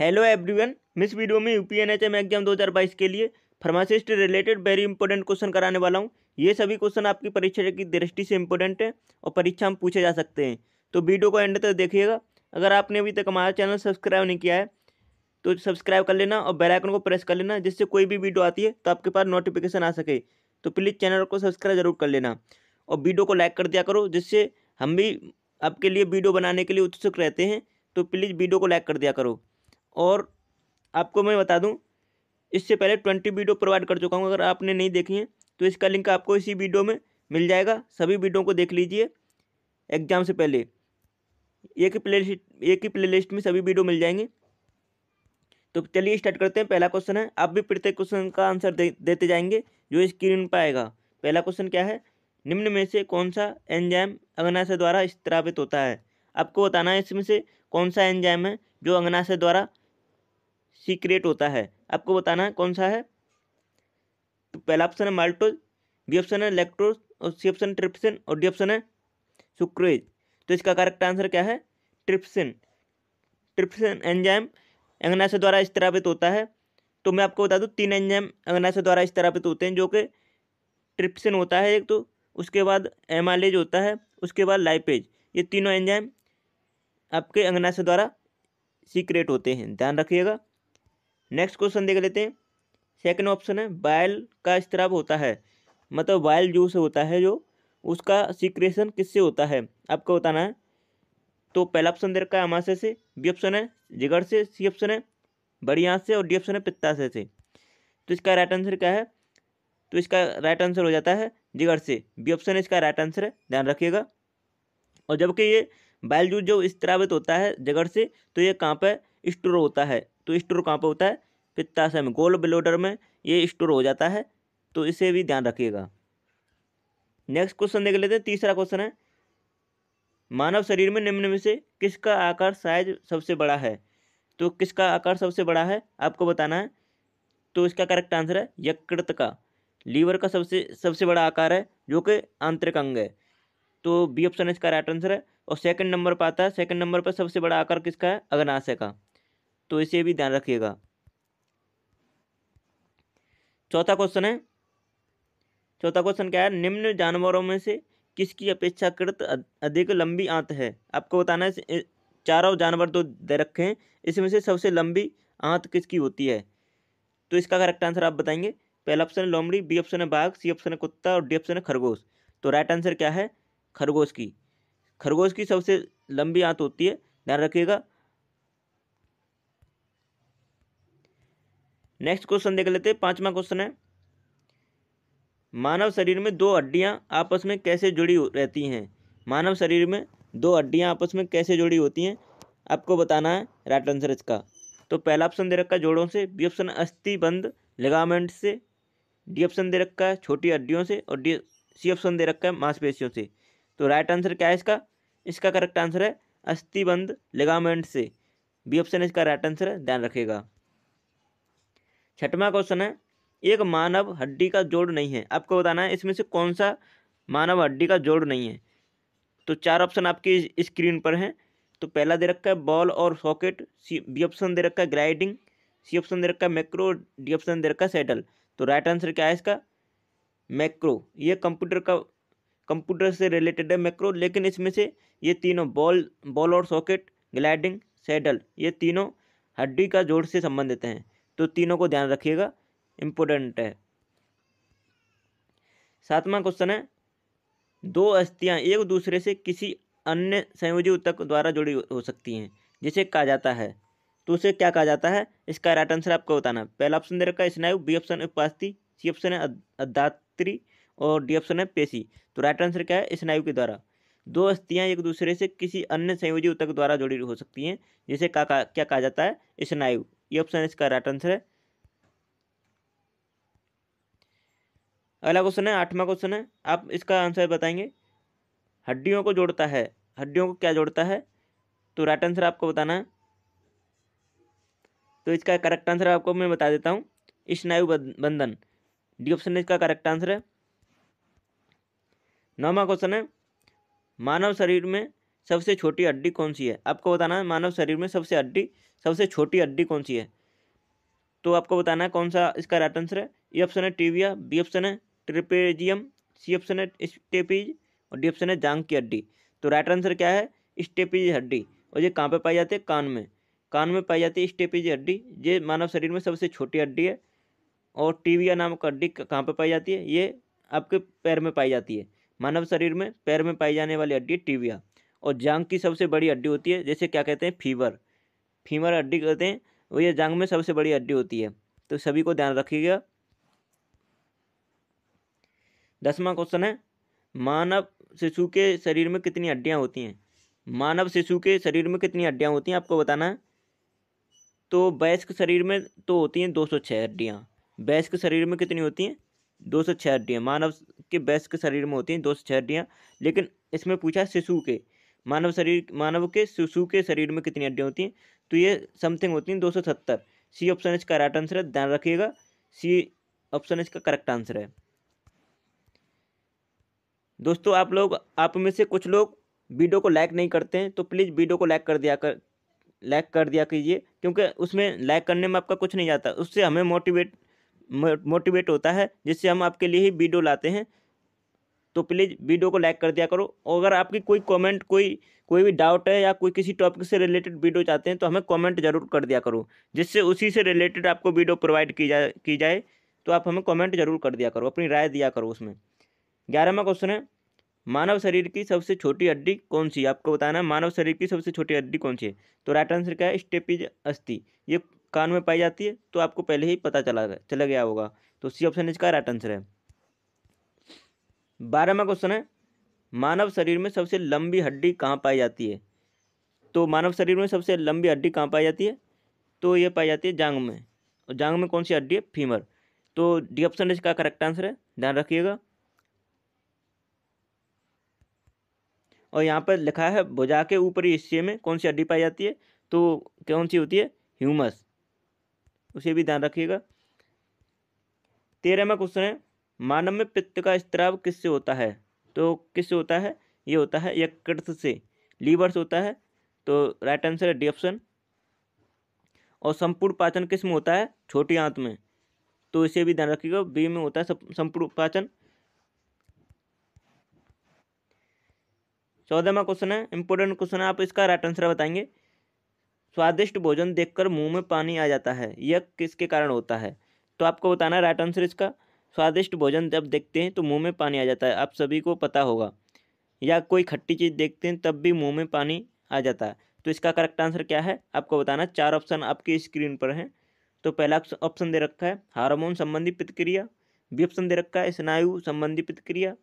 hello everyone मिस video में U P N H M exam दो हज़ार बाईस के लिए pharmacist related very important question कराने वाला हूँ ये सभी क्वेश्चन आपकी परीक्षा की दृष्टि से इंपॉर्टेंट है और परीक्षा में पूछे जा सकते हैं तो वीडियो को एंड तक देखिएगा अगर आपने अभी तक हमारा चैनल सब्सक्राइब नहीं किया है तो सब्सक्राइब कर लेना और बेल आइकन को प्रेस कर लेना जिससे कोई भी वीडियो आती है तो आपके पास नोटिफिकेशन आ सके तो प्लीज़ चैनल को सब्सक्राइब जरूर कर लेना और वीडियो को लाइक कर दिया करो जिससे हम भी आपके लिए वीडियो बनाने के लिए उत्सुक रहते हैं तो प्लीज़ वीडियो को लाइक कर दिया करो और आपको मैं बता दूं इससे पहले ट्वेंटी वीडियो प्रोवाइड कर चुका हूं अगर आपने नहीं देखी है तो इसका लिंक आपको इसी वीडियो में मिल जाएगा सभी वीडियो को देख लीजिए एग्जाम से पहले एक ही प्ले एक ही प्लेलिस्ट में सभी वीडियो मिल जाएंगे तो चलिए स्टार्ट करते हैं पहला क्वेश्चन है आप भी प्रत्येक क्वेश्चन का आंसर दे, देते जाएंगे जो स्क्रीन पर आएगा पहला क्वेश्चन क्या है निम्न में से कौन सा एंजाइम अंगनाशय द्वारा स्त्रावित होता है आपको बताना है इसमें से कौन सा एंजाइम है जो अंगनाशय द्वारा सीक्रेट होता है आपको बताना है कौन सा है तो पहला ऑप्शन है माल्टोज बी ऑप्शन है लेक्ट्रोज और सी ऑप्शन ट्रिप्सिन और डी ऑप्शन है सुक्रोज तो इसका करेक्ट आंसर क्या है ट्रिप्सिन ट्रिप्सिन एंजाइम एंगनाशय द्वारा स्थापित होता है तो मैं आपको बता दूँ तीन एंजाइम एंगनाशय द्वारा स्थापित होते हैं जो कि ट्रिप्सिन होता है एक तो उसके बाद एमालेज होता है उसके बाद लाइपेज ये तीनों एंजाइम आपके अंगनाशय द्वारा सीक्रेट होते हैं ध्यान रखिएगा नेक्स्ट क्वेश्चन देख लेते हैं सेकेंड ऑप्शन है बायल का स्त्राव होता है मतलब बैल जूस होता है जो उसका सिक्रेशन किससे होता है आपको बताना है तो पहला ऑप्शन दे रखा है अमाशय से बी ऑप्शन है जिगर से सी ऑप्शन है बड़ी आँख से और डी ऑप्शन है पित्ताशय से तो इसका राइट आंसर क्या है तो इसका राइट आंसर हो जाता है जिगर से बी ऑप्शन इसका राइट आंसर है ध्यान रखिएगा और जबकि ये बाइल जूस जो स्त्रावित होता है जगड़ से तो ये कहाँ पर स्टोर होता है तो स्टोर कहाँ पर होता है पित्ताशय में गोल ब्लोडर में ये स्टोर हो जाता है तो इसे भी ध्यान रखिएगा नेक्स्ट क्वेश्चन देख लेते हैं तीसरा क्वेश्चन है मानव शरीर में निम्न में से किसका आकार साइज सबसे बड़ा है तो किसका आकार सबसे बड़ा है आपको बताना है तो इसका करेक्ट आंसर है यकृत का लीवर का सबसे सबसे बड़ा आकार है जो कि आंतरिक अंग है तो बी ऑप्शन इसका राइट आंसर है और सेकंड नंबर पर आता है सेकंड नंबर पर सबसे बड़ा आकार किसका है अग्नाशय का तो इसे भी ध्यान रखिएगा चौथा क्वेश्चन है चौथा क्वेश्चन क्या है निम्न जानवरों में से किसकी अपेक्षाकृत अधिक लंबी आंत है आपको बताना है चारों जानवर तो दे रखे हैं इसमें से सबसे लंबी आंत किसकी होती है तो इसका करेक्ट आंसर आप बताएंगे पहला ऑप्शन है लोमड़ी बी ऑप्शन है बाघ सी ऑप्शन है कुत्ता और डी ऑप्शन है खरगोश तो राइट आंसर क्या है खरगोश की खरगोश की सबसे लंबी आंत होती है ध्यान रखिएगा नेक्स्ट क्वेश्चन देख लेते हैं पांचवा क्वेश्चन है मानव शरीर में दो हड्डियां आपस में कैसे जुड़ी रहती हैं मानव शरीर में दो हड्डियां आपस में कैसे जुड़ी होती हैं आपको बताना है राइट आंसर इसका तो पहला ऑप्शन दे रखा है जोड़ों से बी ऑप्शन बंद लिगामेंट से डी ऑप्शन दे रखा है छोटी हड्डियों से और डी सी ऑप्शन दे रखा है मांसपेशियों से तो राइट आंसर क्या है इसका इसका करेक्ट आंसर है अस्थिबंद लिगामेंट से बी ऑप्शन इसका राइट आंसर है ध्यान रखेगा छठवां क्वेश्चन है एक मानव हड्डी का जोड़ नहीं है आपको बताना है इसमें से कौन सा मानव हड्डी का जोड़ नहीं है तो चार ऑप्शन आपकी स्क्रीन पर हैं तो पहला दे रखा है बॉल और सॉकेट सी बी ऑप्शन दे रखा है ग्राइडिंग सी ऑप्शन दे रखा है मैक्रो डी ऑप्शन दे रखा है सेटल तो राइट आंसर क्या है इसका मैक्रो ये कंप्यूटर का कंप्यूटर से रिलेटेड है मैक्रो लेकिन इसमें से ये तीनों बॉल बॉल और सॉकेट ग्लाइडिंग सेडल ये तीनों हड्डी का जोड़ से संबंधित हैं तो तीनों को ध्यान रखिएगा इम्पोर्टेंट है सातवां क्वेश्चन है दो अस्थियाँ एक दूसरे से किसी अन्य संयोजी उत्तक द्वारा जुड़ी हो सकती हैं जिसे कहा जाता है तो उसे क्या कहा जाता है इसका राइट आंसर आपको बताना पहला ऑप्शन दे रखा है स्नायु बी ऑप्शन उपास्थि सी ऑप्शन है अधात्री और डी ऑप्शन है पेशी तो राइट आंसर क्या है स्नायु के द्वारा दो अस्थियाँ एक दूसरे से किसी अन्य संयोजी उत्तक द्वारा जुड़ी हो सकती हैं जिसे क्या कहा जाता है स्नायु ये ऑप्शन इसका राइट आंसर है अगला क्वेश्चन है आठवां क्वेश्चन है आप इसका आंसर बताएंगे हड्डियों को जोड़ता है हड्डियों को क्या जोड़ता है तो राइट आंसर आपको बताना है तो इसका करेक्ट आंसर आपको मैं बता देता हूँ स्नायु बंधन डी ऑप्शन इसका करेक्ट आंसर है नौवा क्वेश्चन है मानव शरीर में सबसे छोटी हड्डी कौन सी है आपको बताना है मानव शरीर में सबसे हड्डी सबसे छोटी हड्डी कौन सी है तो आपको बताना है कौन सा इसका राइट आंसर है ए ऑप्शन है टीविया बी ऑप्शन है ट्रिपेजियम सी ऑप्शन है स्टेपीज और डी ऑप्शन है जांग की हड्डी तो राइट आंसर क्या है स्टेपीज हड्डी और ये कहाँ पर पाई जाती है कान में कान में पाई जाती है स्टेपीज हड्डी ये मानव शरीर में सबसे छोटी हड्डी है और टीविया नामक हड्डी कहाँ पर पाई जाती है ये आपके पैर में पाई जाती है मानव शरीर में पैर में पाई जाने वाली हड्डी टीविया और जांग की सबसे बड़ी हड्डी होती है जैसे क्या कहते हैं फीवर फीमर हड्डी कहते हैं वो ये जांग में सबसे बड़ी हड्डी होती है तो सभी को ध्यान रखिएगा दसवां क्वेश्चन है मानव शिशु के शरीर में कितनी हड्डियाँ होती हैं मानव शिशु के शरीर में कितनी हड्डियाँ होती हैं आपको बताना है तो वयस्क शरीर में तो होती हैं दो सौ छः हड्डियाँ वयस्क शरीर में कितनी होती हैं दो सौ छः हड्डियाँ मानव के वयस्क शरीर में होती हैं दो सौ छः हड्डियाँ लेकिन इसमें पूछा शिशु के मानव शरीर मानव के शिशु के शरीर में कितनी हड्डियाँ होती हैं तो ये समथिंग होती हैं दो सौ सत्तर सी ऑप्शन इसका राइट आंसर है ध्यान रखिएगा सी ऑप्शन इसका करेक्ट आंसर है दोस्तों आप लोग आप में से कुछ लोग वीडियो को लाइक नहीं करते हैं तो प्लीज़ वीडियो को लाइक कर दिया कर लाइक कर दिया कीजिए क्योंकि उसमें लाइक करने में आपका कुछ नहीं जाता उससे हमें मोटिवेट मोटिवेट होता है जिससे हम आपके लिए ही वीडियो लाते हैं तो प्लीज़ वीडियो को लाइक कर दिया करो और अगर आपकी कोई कमेंट कोई कोई भी डाउट है या कोई किसी टॉपिक से रिलेटेड वीडियो चाहते हैं तो हमें कमेंट जरूर कर दिया करो जिससे उसी से रिलेटेड आपको वीडियो प्रोवाइड की जाए की जाए तो आप हमें कमेंट जरूर कर दिया करो अपनी राय दिया करो उसमें ग्यारहवा क्वेश्चन है मानव शरीर की सबसे छोटी हड्डी कौन सी आपको बताना है मानव शरीर की सबसे छोटी हड्डी कौन सी है तो राइट आंसर क्या है स्टेपिज अस्थि ये कान में पाई जाती है तो आपको पहले ही पता चला चला गया होगा तो सी ऑप्शन इसका राइट आंसर है बारहवा क्वेश्चन है मानव शरीर में सबसे लंबी हड्डी कहाँ पाई जाती है तो मानव शरीर में सबसे लंबी हड्डी कहाँ पाई जाती है तो ये पाई जाती है जांग में और जांग में कौन सी हड्डी है फीमर तो डी ऑप्शन इसका करेक्ट आंसर है ध्यान रखिएगा और यहाँ पर लिखा है भुजा के ऊपरी हिस्से में कौन सी हड्डी पाई जाती है तो कौन सी होती है ह्यूमस उसे भी ध्यान रखिएगा तेरहवा क्वेश्चन है मानव में पित्त का स्त्राव किससे होता है तो किससे होता है ये होता है यकृत से लीवर से होता है तो राइट आंसर है डी ऑप्शन और संपूर्ण पाचन किस में होता है छोटी आंत में तो इसे भी ध्यान रखिएगा बी में होता है संपूर्ण पाचन चौदहवा क्वेश्चन है इंपॉर्टेंट क्वेश्चन है आप इसका राइट आंसर बताएंगे स्वादिष्ट भोजन देखकर मुंह में पानी आ जाता है यह किसके कारण होता है तो आपको बताना राइट आंसर इसका स्वादिष्ट भोजन जब देखते हैं तो मुंह में पानी आ जाता है आप सभी को पता होगा या कोई खट्टी चीज़ देखते हैं तब भी मुंह में पानी आ जाता है तो इसका करेक्ट आंसर क्या है आपको बताना चार ऑप्शन आपकी स्क्रीन पर हैं तो पहला ऑप्शन दे रखा है हारमोन संबंधी प्रतिक्रिया बी ऑप्शन दे रखा है स्नायु संबंधी प्रतिक्रिया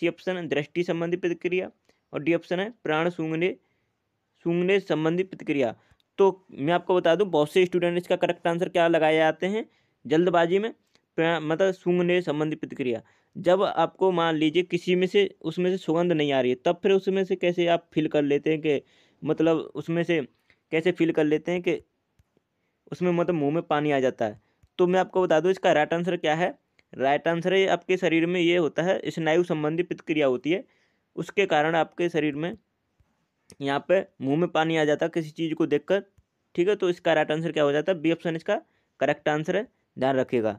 सी ऑप्शन दृष्टि संबंधी प्रतिक्रिया और डी ऑप्शन है प्राण सूंघने सूंघने संबंधी प्रतिक्रिया तो मैं आपको बता दूं बहुत से स्टूडेंट इसका करेक्ट आंसर क्या लगाए जाते हैं जल्दबाजी में मतलब सूंघने संबंधी प्रतिक्रिया जब आपको मान लीजिए किसी में से उसमें से सुगंध नहीं आ रही है तब फिर उसमें से कैसे आप फील कर लेते हैं कि मतलब उसमें से कैसे फील कर लेते हैं कि उसमें मतलब मुंह में पानी आ जाता है तो मैं आपको बता दूँ इसका राइट आंसर क्या है राइट आंसर है आपके शरीर में ये होता है स्नायु संबंधी प्रतिक्रिया होती है उसके कारण आपके शरीर में यहाँ पे मुंह में पानी आ जाता है किसी चीज़ को देखकर ठीक है तो इसका राइट आंसर क्या हो जाता है बी ऑप्शन इसका करेक्ट आंसर है ध्यान रखिएगा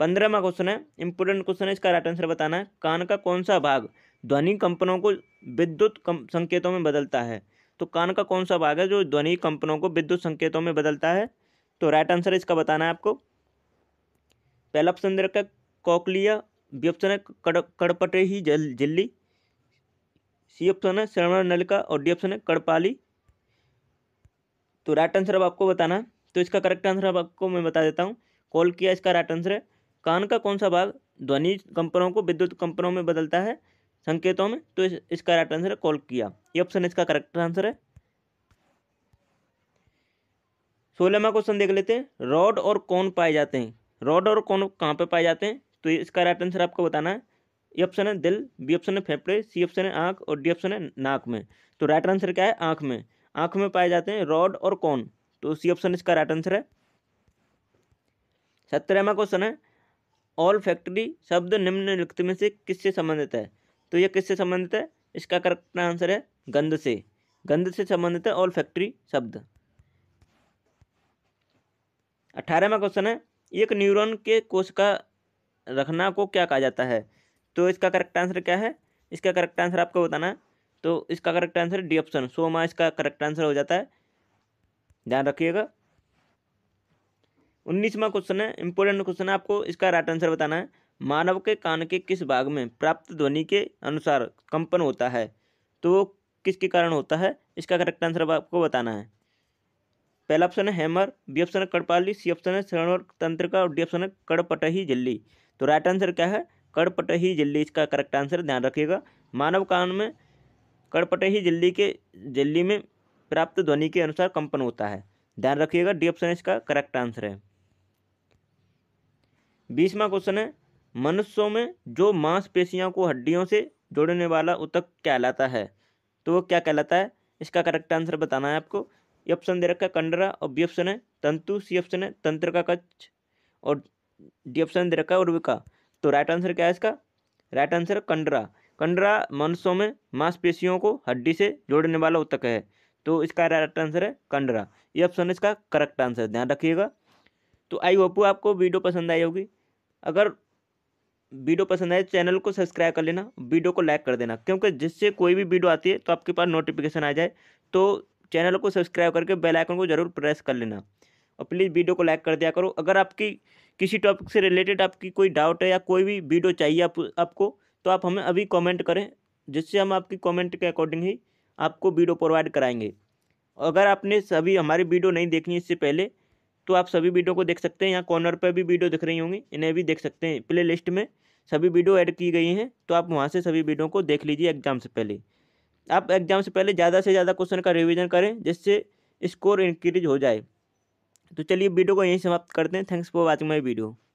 पंद्रहवा क्वेश्चन है इंपोर्टेंट क्वेश्चन है इसका राइट आंसर बताना है कान का कौन सा भाग ध्वनि कंपनों को विद्युत संकेतों में बदलता है तो कान का कौन सा भाग है जो ध्वनि कंपनों को विद्युत संकेतों में बदलता है तो राइट आंसर इसका बताना है आपको पहला ऑप्शन दे रखा है कॉकलिया बी ऑप्शन है कड़पटे ही जल झिल्ली सी ऑप्शन है श्रवण नलिका और डी ऑप्शन है कड़पाली तो राइट आंसर अब आपको बताना है तो इसका करेक्ट आंसर अब आपको मैं बता देता हूँ कॉल किया इसका राइट आंसर है कान का कौन सा भाग ध्वनि कंपनों को विद्युत कंपनों में बदलता है संकेतों में तो इस, इसका राइट आंसर है कॉल किया ये ऑप्शन इसका करेक्ट आंसर है सोलहवा क्वेश्चन देख लेते हैं रॉड और कौन पाए जाते हैं रॉड और कौन कहाँ पे पाए जाते हैं तो इसका राइट आंसर आपको बताना है ये ऑप्शन है दिल बी ऑप्शन है फेफड़े सी ऑप्शन है आँख और डी ऑप्शन है नाक में तो राइट आंसर क्या है आँख में आँख में पाए जाते हैं रॉड और कौन तो सी ऑप्शन इसका राइट आंसर है सत्रहवा क्वेश्चन है ऑल फैक्ट्री शब्द निम्नलिखित में से किससे संबंधित है तो यह किससे संबंधित है इसका करेक्ट आंसर है गंध से गंध से संबंधित है ऑल फैक्ट्री शब्द अठारहवा क्वेश्चन है एक न्यूरॉन के कोश का रखना को क्या कहा जाता है तो इसका करेक्ट आंसर क्या है इसका करेक्ट आंसर आपको बताना है तो इसका correct answer D option soma इसका करेक्ट आंसर हो जाता है ध्यान रखिएगा उन्नीसवा क्वेश्चन है इंपॉर्टेंट क्वेश्चन है आपको इसका राइट आंसर बताना है मानव के कान के किस भाग में प्राप्त ध्वनि के अनुसार कंपन होता है तो वो किसके कारण होता है इसका करेक्ट आंसर आपको बताना है पहला ऑप्शन है हैमर बी ऑप्शन है कड़पाली सी ऑप्शन है श्रवण तंत्र का और डी ऑप्शन है कड़पटही झिल्ली तो राइट आंसर क्या है कड़पटही झिल्ली इसका करेक्ट आंसर ध्यान रखिएगा मानव कान में कड़पटही झिल्ली के झिल्ली में प्राप्त ध्वनि के अनुसार कंपन होता है ध्यान रखिएगा डी ऑप्शन इसका करेक्ट आंसर है बीसवा क्वेश्चन है मनुष्यों में जो मांसपेशियों को हड्डियों से जोड़ने वाला उतक कहलाता है तो वो क्या कहलाता है इसका करेक्ट आंसर बताना है आपको ये ऑप्शन दे रखा है कंडरा और बी ऑप्शन है तंतु सी ऑप्शन है तंत्र का कच्छ और डी ऑप्शन दे रखा है उर्विका तो राइट आंसर क्या है इसका राइट आंसर कंडरा कंडरा मनुष्यों में मांसपेशियों को हड्डी से जोड़ने वाला उतक है तो इसका राइट आंसर है कंडरा ये ऑप्शन इसका करेक्ट आंसर ध्यान रखिएगा तो आई होप आपको वीडियो पसंद आई होगी अगर वीडियो पसंद आए चैनल को सब्सक्राइब कर लेना वीडियो को लाइक कर देना क्योंकि जिससे कोई भी वीडियो आती है तो आपके पास नोटिफिकेशन आ जाए तो चैनल को सब्सक्राइब करके बेल आइकन को जरूर प्रेस कर लेना और प्लीज़ वीडियो को लाइक कर दिया करो अगर आपकी किसी टॉपिक से रिलेटेड आपकी कोई डाउट है या कोई भी वीडियो चाहिए आप, आपको तो आप हमें अभी कॉमेंट करें जिससे हम आपकी कॉमेंट के अकॉर्डिंग ही आपको वीडियो प्रोवाइड कराएंगे अगर आपने सभी हमारी वीडियो नहीं देखनी इससे पहले तो आप सभी वीडियो को देख सकते हैं यहाँ कॉर्नर पर भी वीडियो दिख रही होंगी इन्हें भी देख सकते हैं प्ले लिस्ट में सभी वीडियो ऐड की गई हैं तो आप वहाँ से सभी वीडियो को देख लीजिए एग्जाम से पहले आप एग्जाम से पहले ज़्यादा से ज़्यादा क्वेश्चन का रिविजन करें जिससे स्कोर इंक्रीज हो जाए तो चलिए वीडियो को यहीं समाप्त करते हैं thanks for watching my video